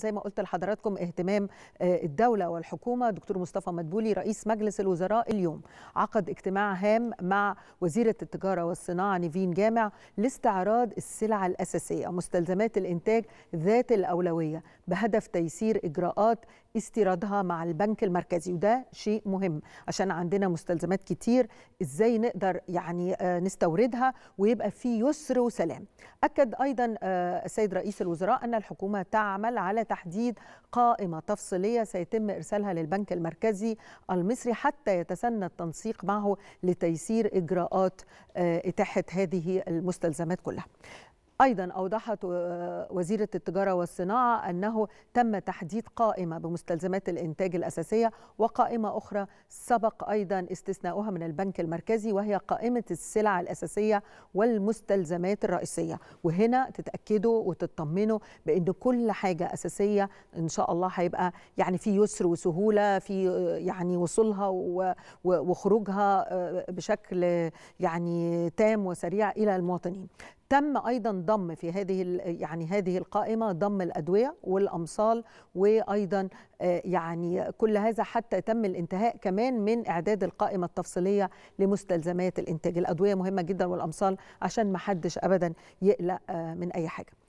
زي ما قلت لحضراتكم اهتمام آه، الدولة والحكومة دكتور مصطفى مدبولي رئيس مجلس الوزراء اليوم عقد اجتماع هام مع وزيرة التجارة والصناعة نيفين جامع لاستعراض السلع الأساسية مستلزمات الإنتاج ذات الأولوية بهدف تيسير إجراءات استيرادها مع البنك المركزي وده شيء مهم عشان عندنا مستلزمات كتير ازاي نقدر يعني آه، نستوردها ويبقى في يسر وسلام اكد ايضا آه، السيد رئيس الوزراء ان الحكومه تعمل على تحديد قائمة تفصيلية سيتم إرسالها للبنك المركزي المصري حتى يتسنى التنسيق معه لتيسير إجراءات آه، إتاحة هذه المستلزمات كلها أيضا أوضحت آه، وزيرة التجارة والصناعة أنه تم تحديد قائمة بمستلزمات الإنتاج الأساسية وقائمة أخرى سبق أيضا استثناؤها من البنك المركزي وهي قائمة السلع الأساسية والمستلزمات الرئيسية وهنا تتأكدوا وتطمنوا بأن كل حاجة أساسية إن شاء الله هيبقى يعني في يسر وسهولة في آه، يعني وصولها وخروجها آه، بشكل يعني تام وسريع إلى المواطنين تم ايضا ضم في هذه يعني هذه القائمه ضم الادويه والامصال وايضا آه، يعني كل هذا حتى تم الانتهاء كمان من اعداد القائمه التفصيليه لمستلزمات الانتاج الادويه مهمه جدا والامصال عشان ما حدش ابدا يقلق آه، من اي حاجه